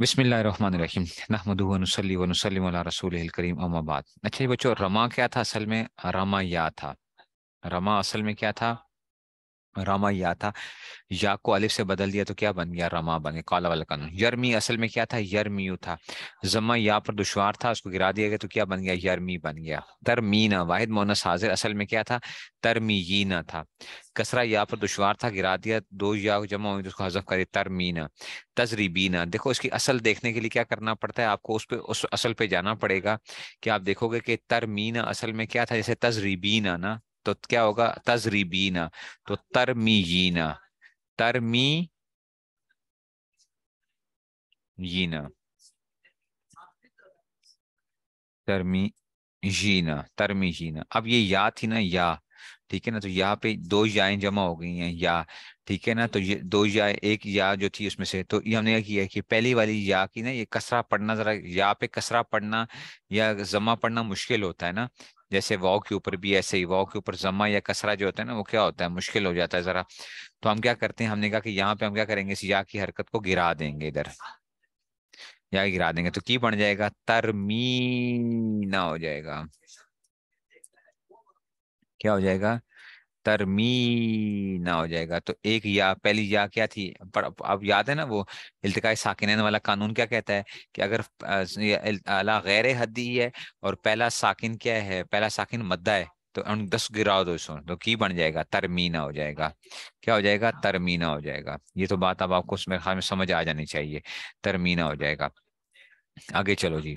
बिसमीम नहमदली रसूल करीम अच्छा जी बच्चों रमा क्या था असल में रमा या था रमा असल में क्या था रामा या था या को अलिफ से बदल दिया तो क्या बन गया रमा बन गया काला वाला कानून हम्म। यरमी असल में क्या था यरमीयू था जमा या पर दुशवार था उसको गिरा दिया गया तो क्या बन गया यरमी बन गया तरमीना वाहिद मोनस हाजिर असल में क्या था तरमीना था कसरा या पर दुशवार था गिरा दिया दो या जमा हुई तो उसको हजफ करे तरमीना तजरीबीना देखो इसकी असल देखने के लिए क्या करना पड़ता है आपको उस पर उस असल पे जाना पड़ेगा कि आप देखोगे कि तरमीना असल में क्या था जैसे तजरीबीना ना तो क्या होगा तजरीबीना तो तरमीना तरमी जीना तरमी जीना तरमी जीना अब ये या थी ना या ठीक है ना तो यहाँ पे दो याएं जमा हो गई हैं या ठीक है ना तो ये दो या एक या जो थी उसमें से तो ये हमने क्या किया कि पहली वाली या की ना ये कसरा पढ़ना जरा या पे कसरा पढ़ना या जमा पढ़ना मुश्किल होता है ना जैसे वाव के ऊपर भी ऐसे ही वाव के ऊपर जमा या कसरा जो होता है ना वो क्या होता है मुश्किल हो जाता है जरा तो हम क्या करते हैं हमने कहा कि यहाँ पे हम क्या करेंगे इस या की हरकत को गिरा देंगे इधर या गिरा देंगे तो की बन जाएगा तरमीना हो जाएगा क्या हो जाएगा तरमीना हो जाएगा तो एक या पहली या क्या थी पर अब याद है ना वो इल्तकाय साकिन वाला कानून क्या कहता है कि अगर अला गैर हद्दी है और पहला साकिन क्या है पहला साकिन मद्दा है तो उन दस गिराओ दो सौ तो की बन जाएगा तरमीना हो जाएगा क्या हो जाएगा तरमीना हो जाएगा ये तो बात अब आपको उसमें ख्याल में समझ आ जानी चाहिए तरमीना हो जाएगा आगे चलो जी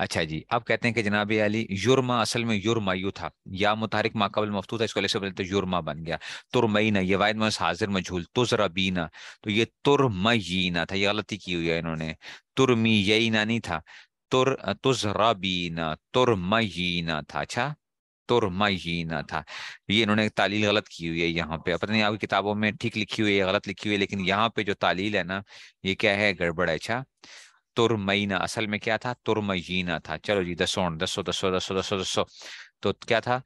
अच्छा जी अब कहते हैं कि जनाब अली युरमा असल में युरमायू था या मुतारिक माकबल मफतू था इसको अलग से बोलते युरमा बन गया तुरमईना ये वायद मस हाजिर मजहूल तुजरबीना तो ये तुरमयीना था ये गलती की हुई है इन्होंने तुरमी यीना नहीं था तुर तुजराबीना तुरमयीना था अच्छा तुरमयीना था ये इन्होंने तालील गलत की हुई है यहाँ पे पता नहीं आपकी किताबों में ठीक लिखी हुई है गलत लिखी हुई है लेकिन यहाँ पे जो तालील है ना ये क्या है गड़बड़ है अच्छा तुरमीना असल में क्या था तुरमयीना था चलो जी दसोण दसो दसो दसो दसो दसो तो क्या था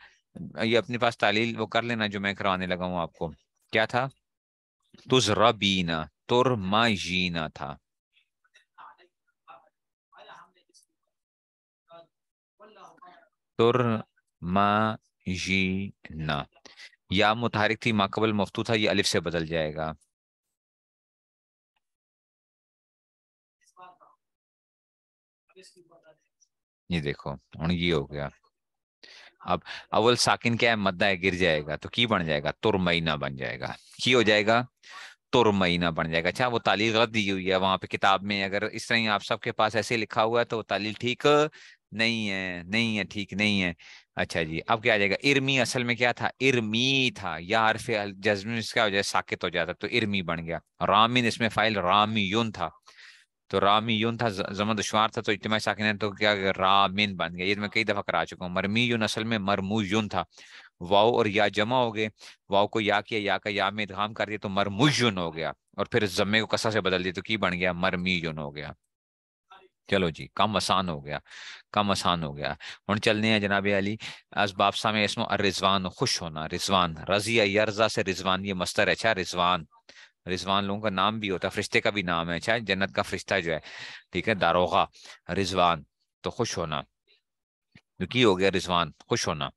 ये अपने पास तालील वो कर लेना जो मैं करवाने लगा हूँ आपको क्या था तुजरबीना तुरमयीना था तुरमयीना या मुतहरिक थी माकबल मफ्तू था ये अलिफ से बदल जाएगा ये देखो हूँ ये हो गया अब अवल साकिन क्या है मद्दा है गिर जाएगा तो की बन जाएगा तुरमईना बन जाएगा की हो जाएगा तुरमईना बन जाएगा अच्छा वो तालील गलत दी हुई है वहां पे किताब में अगर इस तरह आप सबके पास ऐसे लिखा हुआ है तो तालील ठीक नहीं है नहीं है ठीक नहीं है अच्छा जी अब क्या आ जाएगा इर्मी असल में क्या था इर्मी था या हरफ जज्म इसका हो जाए साकित हो जाता तो इर्मी बन गया रामिन इसमें फाइल रामियुन था तो रामी यून था जमा दुशवार था तो इतम साकिन है तो क्या रामिन बन गया ये तो मैं कई दफ़ा करा चुका हूँ मरमी यून असल में मरमू यून था वाओ और या जमा हो गए वाओ को या किया या का या में इधाम कर दिया तो मरमूज यून हो गया और फिर जमे को कसा से बदल दिया तो की बन गया मरमी यून हो गया चलो जी कम आसान हो गया कम आसान हो गया हूँ चलने हैं जनाब अली असबापसा में इसमें रिजवान खुश होना रिजवान रजिया यर्जा से रिजवान ये मस्तर अच्छा रिजवान रिजवान लोगों का नाम भी होता है फरिश्ते का भी नाम है चाहे जन्नत का फरिश्ता जो है ठीक है दारोगा रिजवान तो खुश होना दुखी हो गया रिजवान खुश होना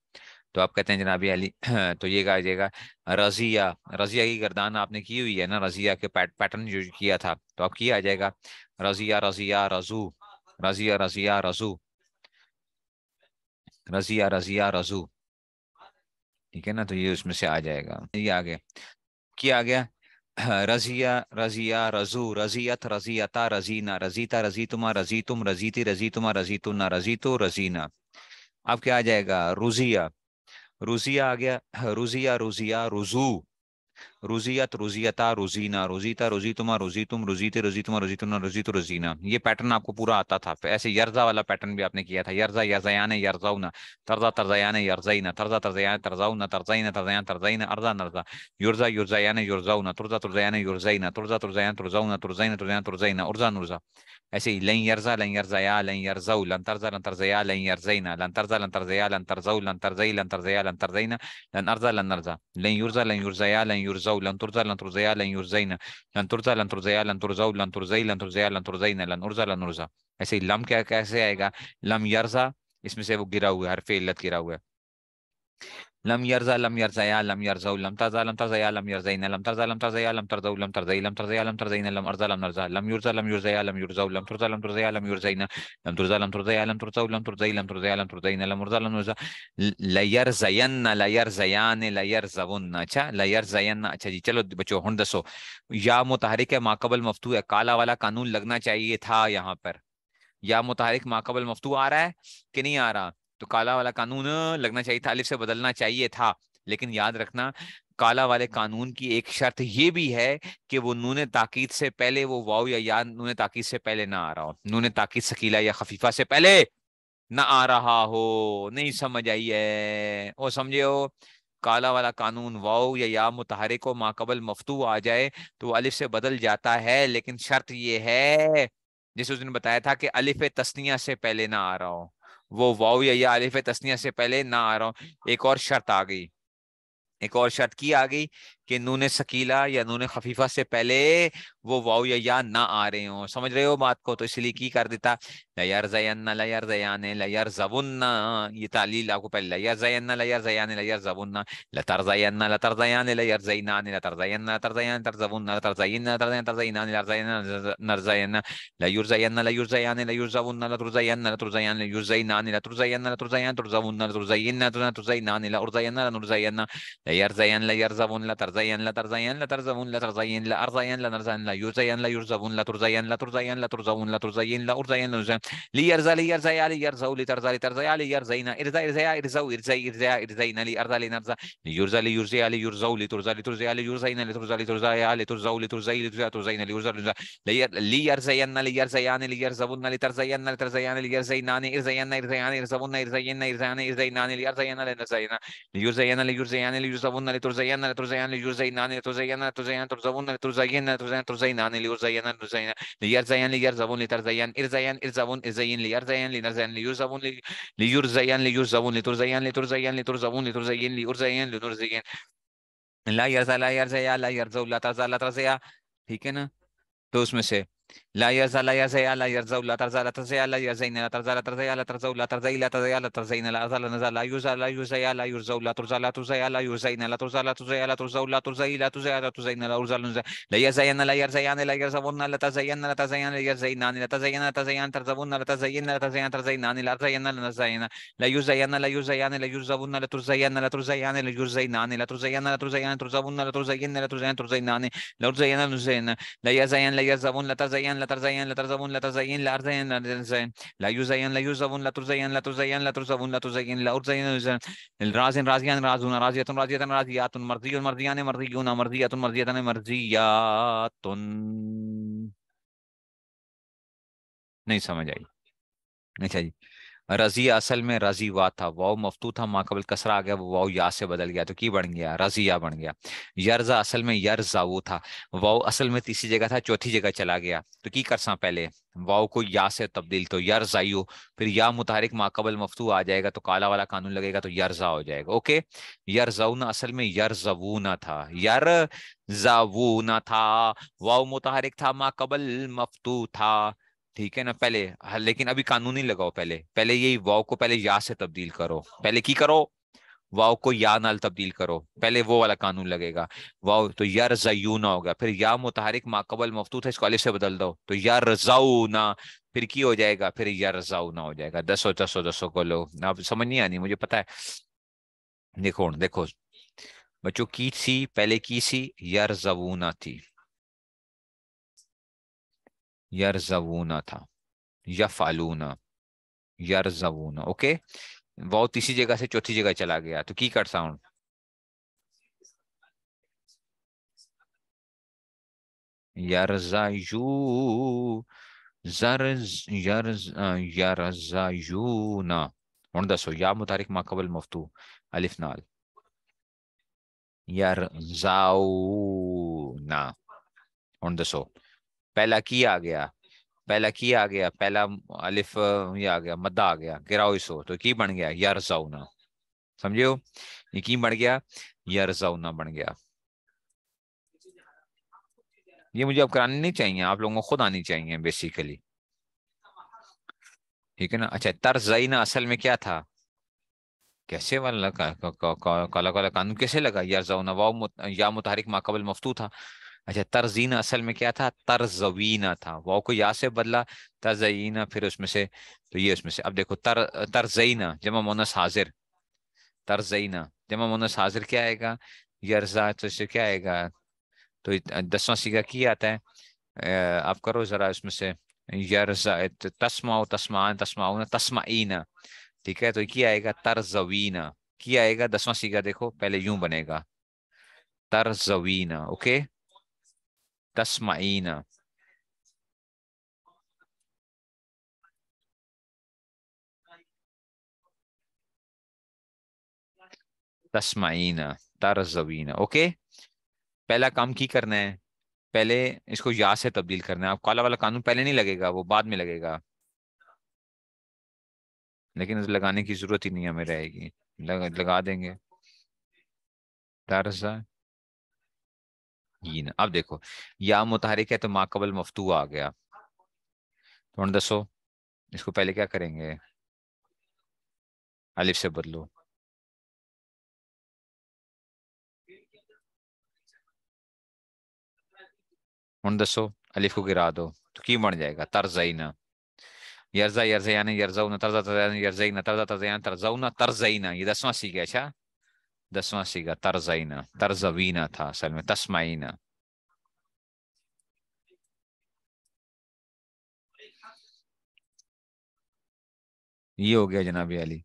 तो आप कहते हैं जनाब अली तो ये कहा जाएगा रजिया रजिया की गर्दान आपने की हुई है ना रजिया के पैट, पैटर्न यूज किया था तो आप किया जाएगा रजिया रजिया रजू रजिया रजिया रजू रजिया रजिया रजू ठीक है ना तो ये उसमें से आ जाएगा ये आ गया किया गया रजिया रजिया रजू रजियत रजियता रजीना रजीता रजीतुमा रजीतुम रजीती रजीतुमा रजीतुना रजीतो रजीना अब क्या आ जाएगा रुजिया रुजिया आ गया रुजिया रुजिया रुजू रुजियत रुजियता रुजीना रुजीता रुजी तुमा रुजी तुम रुजीते रुजी तुमा रुजी तुम रुजी तो रुजीना ये पैटर्न आपको पूरा आता था ऐसे यर्जा वाला पैटर्न भी आपने किया था यर्जा यर्जयान यर्जाउना तर्जा तर्जयान यर्जईना तर्जा तर्जयान तर्जाउना तर्जईना तर्जयान तर्जईना अर्जा नर्जा युर्जा युर्जयान युर्जाउना तुर्जा तुर्जयान युर्जईना तुर्जा तुर्जयान तुर्जाउना तुर्जईना तुर्जयान तुर्जईना उर्जा नुर्जा ऐसे ही लई यर्जा लई यर्जया लई यर्जाउ लन तर्जा लन तर्जया लन यर्जईना लन तर्जा लन तर्जया लन तर्जाउ लन तर्जई लन तर्जया लन लन अर्जा लन नर्जा लन युर्जा लई युर्जया लई युर्जा ترزو لن ترزى لن ترزيا لن يرزينا لن ترزى لن ترزيا لن ترزو لن ترزي لن ترزيا لن ترزينا لن ارزى لن ارزى ऐसे ही लम क्या कैसे आएगा लम यरजा इसमें से वो गिरा हुआ है हरफे इल्लत गिरा हुआ है लम यरजा लम यरजया लम यरजौ लम तजा लम तजया लम यरजैन लम तजा लम तजया लम तरजौ लम तरजई लम तरजया लम तरजैन लम अरजा लम नरजा लम युरजा लम युरजया लम युरजौ लम तुरजा लम तुरजया लम युरजैन लम तुरजा लम तुरजया लम तुरजौ लम तुरजई लम तुरजया लम तुरजैन लम उरजा लम नरजा लयरजयन लयरजयान लयरजवन अच्छा लयरजयन अच्छा जी चलो बच्चों हुन दसो या मुतहरिक माकबल मफतू है काला वाला कानून लगना चाहिए था यहाँ पर या मुतहरिक माकबल मफतू आ रहा है कि नहीं आ रहा तो काला वाला कानून लगना चाहिए था अलिफ से बदलना चाहिए था लेकिन याद रखना काला वाले हाँ। कानून की एक शर्त यह भी है कि वो नून ताकीद से पहले वो वाओ या याद नून ताकीद से पहले ना आ रहा हो नून ताकीद सकीला या खफीफा से पहले ना आ रहा हो नहीं समझ आई है ओ समझे हो काला वाला कानून वाओ या या मुतहरे को माकबल मफतू आ जाए तो अलिफ से बदल जाता है लेकिन शर्त यह है जैसे उसने बताया था कि अलिफ तस्निया से पहले ना आ रहा हो वो वाव या आलिफ तस्निया से पहले ना आ रहा हूं एक और शर्त आ गई एक और शर्त की आ गई कि नून सकीला या नून खफीफा से पहले वो वाउ या या ना आ रहे हो समझ रहे हो बात को तो इसलिए की कर देता लयर जयन्ना लयर जयान लयर जबुन्ना ये तालील आपको पहले लयर जयन्ना लयर जयान लयर जबुन्ना लतर जयन्ना लतर जयान लयर जयना लतर जयन्ना लतर जयान लतर जबुन्ना लतर जयन्ना लतर जयन लतर जयना लतर जयना नर जयन्ना लयुर जयन्ना लयुर जयान लयुर जबुन्ना लतर जयन्ना लतर जयान लयुर जयना लतर जयन्ना लतर जयान लतर जबुन्ना लतर जयन्ना लतर जयना लतर जयन्ना लयर जयन लयर जबुन्ना लतर زين لا ترزين لا ترزون لا ترزين لا أرزين لا نرزين لا يزين لا يرزون لا ترزين لا ترزين لا ترزون لا ترزين لا أرزين لا نرزين ليرزى لي يا ليرزو لترزى لترزى ليرزينا إرزى إرزى إرزو إرزى إرزى إرزينا ليرزى لنرزى ليرزى لي ليرزو لترزى لترزى ليرزينا لترزى لي لترزو لترزي لترزى ترزينا ليرزى لي ليرزيان ليرزون لترزين لترزيان ليرزينان إرزينا إرزيان إرزون إرزينا إرزيان إرزينان لي لنرزينا ليرزين ليرزيان ليرزون لترزين لي يزينان تزين تزين ترزبون تزين تزين تزينان ليزين تزين ليرزين ليرزبون لترزين إرزين إرزبون إرزين ليرزين لنرزين ليرزبون ليرزين ليرزبون لترزين لترزين لترزبون لترزين ليرزين لنرزين لا يرزا لا يرزا لا يرزا لا ترزا لا ترزا ہے نا تو اس میں سے لا يرزا لا يرزا لا يرزا لا ترزا لا ترزا لا يزين لا ترزا لا ترزا لا ترزا لا ترزا لا ترزا لا ترزا لا ترزا لا ترزا لا يزا لا يزا لا يرزو لا ترزا لا ترزا لا يزين لا ترزا لا ترزا لا ترزا لا ترزا لا ترزا لا ترزا لا ترزا لا لا يزين لا يرزيان لا يرزون لا ترزا لا ترزا لا ترزا لا ترزا لا لا ترزا لا ترزا لا لا ترزا لا ترزا لا ترزا لا ترزا لا ترزا لا ترزا لا ترزا لا ترزا لا ترزا لا ترزا لا لا ترزا لا ترزا لا لا ترزا لا ترزا لا ترزا لا ترزا لا ترزا لا تزين لا ترزين لا ترزبون لا تزين لا أرزين لا ترزين لا يزين لا يزبون لا ترزين لا ترزين لا ترزبون لا تزين لا أرزين الرازن رازيان رازون رازية رازية رازيات مرضي مرضيان مرضيون مرضية مرضية مرضيات नहीं समझ आई अच्छा जी रजी असल में रजी वा था वाव मफतू था माकबल कसरा आ गया वो वाव या से बदल गया तो की बन गया रजिया बन गया यर्जा असल में यर्जा वो था वाव असल में तीसरी जगह था चौथी जगह चला गया तो की करसा पहले वाव को या से तब्दील तो यरजाइयो फिर या मुतारिक माकबल मफतू आ जाएगा तो काला वाला कानून लगेगा तो यर्जा हो जाएगा ओके यरजाउना असल में ना था यर जावूना था वाव मुतहरिक था माकबल मफतू था ठीक है ना पहले हाँ, लेकिन अभी कानून नहीं लगाओ पहले पहले यही वाव को पहले या से तब्दील करो पहले की करो वाव को या नाल तब्दील करो पहले वो वाला कानून लगेगा वाव तो या रजायूना हो गया फिर या मुतहरिक माकबल मफतूत है इसको अलग से बदल दो तो या रजाऊना फिर की हो जाएगा फिर या रजाऊना हो जाएगा दसो दसो दसो को लो आप समझ नहीं आनी मुझे पता है देखो देखो बच्चों की थी पहले की सी या रजाऊना थी यरजवूना था यफालूना यरजवूना ओके वाव तीसरी जगह से चौथी जगह चला गया तो की कट साउंड दसो या मुतारिक माकबल मफतू अलिफ नाल ना हूं दसो पहला की आ गया पहला की आ गया पहला अलिफ ये आ गया मद्दा आ गया गिराओसो तो की बन गया यरजाउना समझे हो ये की बन गया यरजाउना बन गया ये मुझे अब करानी नहीं चाहिए आप लोगों को खुद आनी चाहिए बेसिकली ठीक है ना अच्छा तरजई ना असल में क्या था कैसे वाला काला काला कानून कैसे लगा यार वाह या मुतहरिक माकबल मफतू था अच्छा तर्जीना असल में क्या था तरजवीना था वो को या से बदला तर्जीना फिर उसमें से तो ये उसमें से अब देखो तर तर्जीना जमा मोनस हाजिर तर्जीना जमा मोनस हाजिर क्या आएगा यर्जा तो इससे क्या आएगा तो दसवां सीगा की आता है आप करो जरा उसमें से तस्माओ तस्मा तस्माओ तस्माउना तस्माईना ठीक है तो क्या आएगा तरजवीना किया आएगा दसवां सीगा देखो पहले यूं बनेगा तरजवीना ओके تسمعين तस्माइना तारजवीना ओके पहला काम की करना है पहले इसको या से तब्दील करना है आप काला वाला कानून पहले नहीं लगेगा वो बाद में लगेगा लेकिन लगाने की जरूरत ही नहीं हमें रहेगी लग, लगा देंगे तारजा इन अब देखो या मुतहरिक है तो माकबल मफतू आ गया तो दसो इसको पहले क्या करेंगे अलिफ से बदलो हूँ दसो अलिफ को गिरा दो तो की बन जाएगा तरजईना यरजा यरजयान यरजा न तरजा तरजा यरजई न तरजा तरजयान तरजा न तरजईना ये दसवां सीख अच्छा दसवां सीगा तर्जाइना तर्जवीना था असल में तस्माइना ये हो गया जनाब अली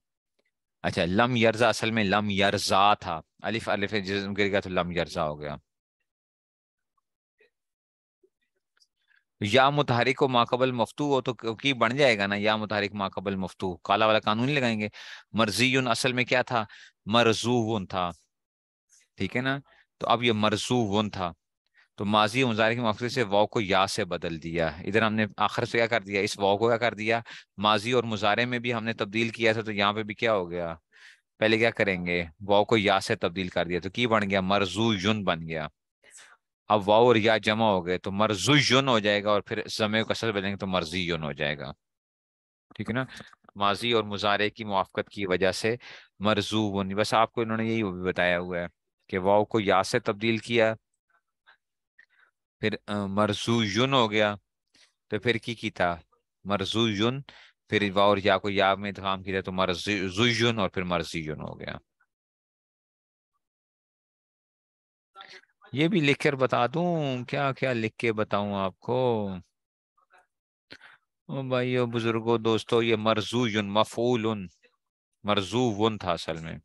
अच्छा लम यर्जा असल में लम यर्जा था अलिफ अलिफ गिर गया तो लम यर्जा हो गया या मुतहरिक माकबल मफतू हो तो की बन जाएगा ना या मुतहरिक माकबल मफतू काला वाला कानून नहीं लगाएंगे मर्जी असल में क्या था मरजूवन था ठीक है ना तो अब ये मरजूवन था तो माजी मुजारे के मौके से वाव को या से बदल दिया इधर हमने आखिर से क्या कर दिया इस वाव को क्या कर दिया माजी और मुजारे में भी हमने तब्दील किया था तो यहाँ पे भी क्या हो गया पहले क्या करेंगे वाव को या से तब्दील कर दिया तो की बन गया मरजू युन बन गया अब वाव और या जमा हो गए तो मर्जुयन हो जाएगा और फिर जमे को असर बदलेंगे तो यून हो जाएगा ठीक है ना माजी और मुजारे की मुआफ़त की वजह से मरजूबन बस आपको इन्होंने यही बताया हुआ है कि वाव को या से तब्दील किया फिर यून हो गया तो फिर की किया यून फिर वाव और या को या में इतकाम किया तो मरजुयन और फिर मर्जी यून हो गया ये भी लिख कर बता दूं क्या क्या लिख के बताऊं आपको ओ भाइयों बुजुर्गों दोस्तों ये मरजू मफूल उन मरजू था असल में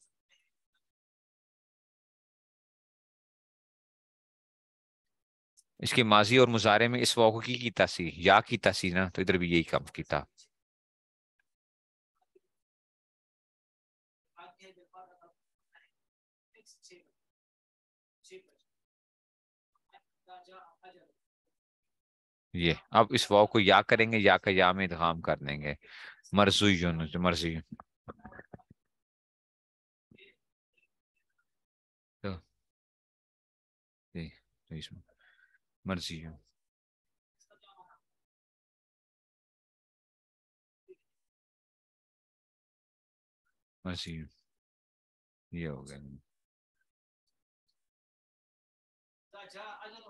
इसके माजी और मुजारे में इस वाकई की तसी या की तसी ना तो इधर भी यही कम किता ये अब इस वाव को या करेंगे या का या में इधाम कर देंगे मरजू मर्जी तो, तो मर्जी मर्जी ये हो गया